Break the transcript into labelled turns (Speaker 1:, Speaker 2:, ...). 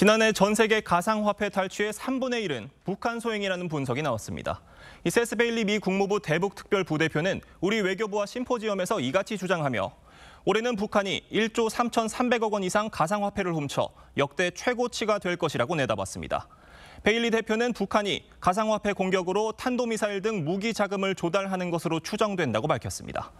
Speaker 1: 지난해 전 세계 가상화폐 탈취의 3분의 1은 북한 소행이라는 분석이 나왔습니다. 이 세스베일리 미 국무부 대북특별부대표는 우리 외교부와 심포지엄에서 이같이 주장하며 올해는 북한이 1조 3,300억 원 이상 가상화폐를 훔쳐 역대 최고치가 될 것이라고 내다봤습니다. 베일리 대표는 북한이 가상화폐 공격으로 탄도미사일 등 무기 자금을 조달하는 것으로 추정된다고 밝혔습니다.